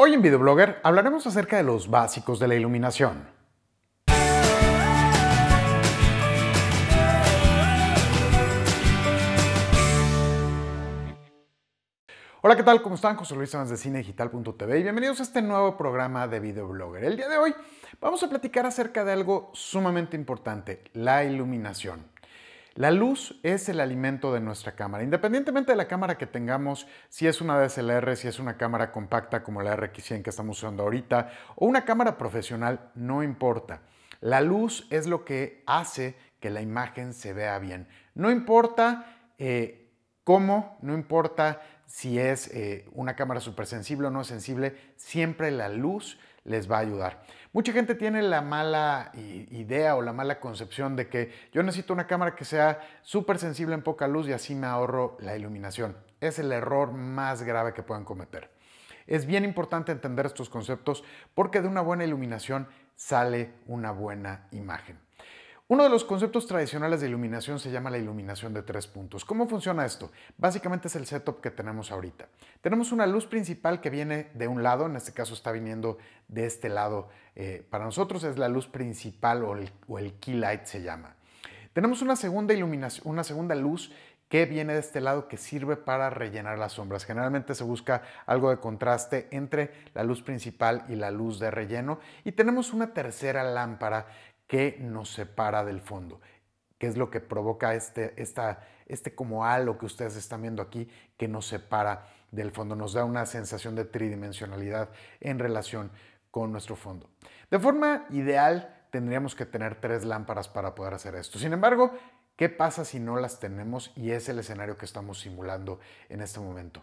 Hoy en Videoblogger hablaremos acerca de los básicos de la iluminación. Hola, ¿qué tal? ¿Cómo están? José Luis Sáenz de cinedigital.tv y bienvenidos a este nuevo programa de Videoblogger. El día de hoy vamos a platicar acerca de algo sumamente importante, la iluminación. La luz es el alimento de nuestra cámara. Independientemente de la cámara que tengamos, si es una DSLR, si es una cámara compacta como la RX100 que estamos usando ahorita, o una cámara profesional, no importa. La luz es lo que hace que la imagen se vea bien. No importa... Eh, ¿Cómo? No importa si es eh, una cámara súper sensible o no sensible, siempre la luz les va a ayudar. Mucha gente tiene la mala idea o la mala concepción de que yo necesito una cámara que sea súper sensible en poca luz y así me ahorro la iluminación. Es el error más grave que pueden cometer. Es bien importante entender estos conceptos porque de una buena iluminación sale una buena imagen. Uno de los conceptos tradicionales de iluminación se llama la iluminación de tres puntos. ¿Cómo funciona esto? Básicamente es el setup que tenemos ahorita. Tenemos una luz principal que viene de un lado, en este caso está viniendo de este lado. Eh, para nosotros es la luz principal o el, o el key light se llama. Tenemos una segunda iluminación, una segunda luz que viene de este lado que sirve para rellenar las sombras. Generalmente se busca algo de contraste entre la luz principal y la luz de relleno. Y tenemos una tercera lámpara que nos separa del fondo, que es lo que provoca este, este, como halo que ustedes están viendo aquí, que nos separa del fondo, nos da una sensación de tridimensionalidad en relación con nuestro fondo. De forma ideal, tendríamos que tener tres lámparas para poder hacer esto. Sin embargo, ¿qué pasa si no las tenemos? Y es el escenario que estamos simulando en este momento.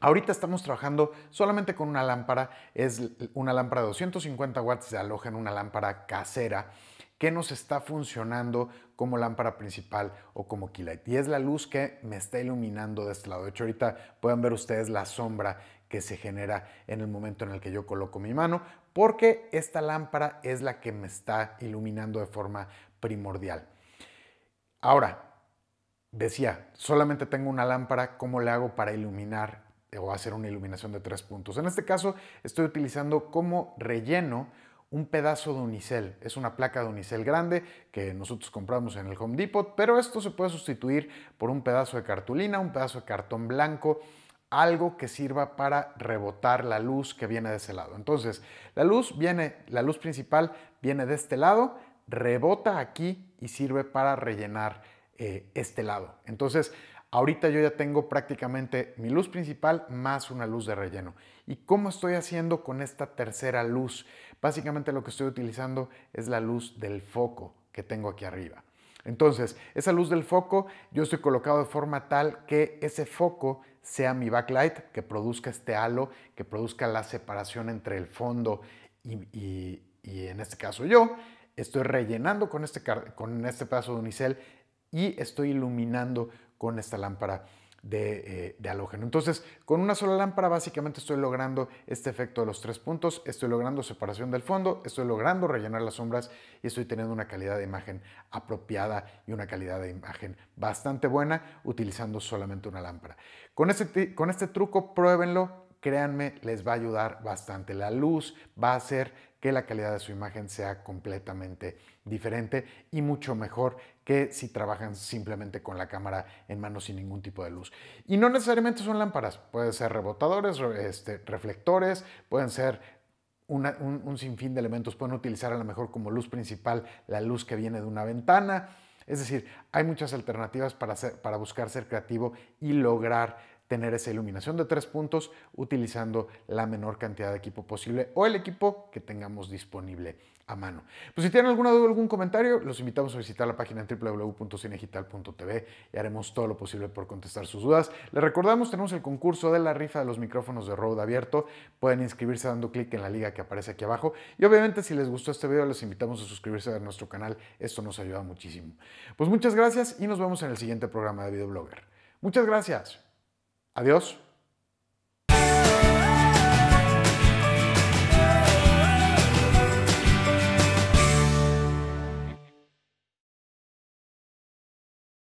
Ahorita estamos trabajando solamente con una lámpara, es una lámpara de 250 watts, se aloja en una lámpara casera que nos está funcionando como lámpara principal o como key light. Y es la luz que me está iluminando de este lado. De hecho, ahorita pueden ver ustedes la sombra que se genera en el momento en el que yo coloco mi mano, porque esta lámpara es la que me está iluminando de forma primordial. Ahora, decía, solamente tengo una lámpara, ¿cómo le hago para iluminar o hacer una iluminación de tres puntos. En este caso estoy utilizando como relleno un pedazo de unicel. Es una placa de unicel grande que nosotros compramos en el Home Depot, pero esto se puede sustituir por un pedazo de cartulina, un pedazo de cartón blanco, algo que sirva para rebotar la luz que viene de ese lado. Entonces, la luz viene, la luz principal viene de este lado, rebota aquí y sirve para rellenar eh, este lado. Entonces, Ahorita yo ya tengo prácticamente mi luz principal más una luz de relleno. ¿Y cómo estoy haciendo con esta tercera luz? Básicamente lo que estoy utilizando es la luz del foco que tengo aquí arriba. Entonces, esa luz del foco yo estoy colocado de forma tal que ese foco sea mi backlight, que produzca este halo, que produzca la separación entre el fondo y, en este caso yo. Estoy rellenando con este, con este pedazo de unicel y estoy iluminando con esta lámpara eh, de, halógeno. Entonces, con una sola lámpara básicamente estoy logrando este efecto de los tres puntos, estoy logrando separación del fondo, estoy logrando rellenar las sombras y estoy teniendo una calidad de imagen apropiada y una calidad de imagen bastante buena utilizando solamente una lámpara. Con este, con este truco, pruébenlo, créanme, les va a ayudar bastante. La luz va a hacer que la calidad de su imagen sea completamente diferente y mucho mejor que si trabajan simplemente con la cámara en mano sin ningún tipo de luz. Y no necesariamente son lámparas, pueden ser rebotadores, este, reflectores, pueden ser un, sinfín de elementos, pueden utilizar a lo mejor como luz principal la luz que viene de una ventana. Es decir, hay muchas alternativas para, para buscar ser creativo y lograr tener esa iluminación de tres puntos utilizando la menor cantidad de equipo posible o el equipo que tengamos disponible a mano. Pues si tienen alguna duda o algún comentario, los invitamos a visitar la página www.cinegital.tv y haremos todo lo posible por contestar sus dudas. Les recordamos, tenemos el concurso de la rifa de los micrófonos de road abierto. Pueden inscribirse dando clic en la liga que aparece aquí abajo. Y obviamente, si les gustó este video, les invitamos a suscribirse a nuestro canal. Esto nos ayuda muchísimo. Pues muchas gracias y nos vemos en el siguiente programa de Videoblogger. Muchas gracias. Adiós.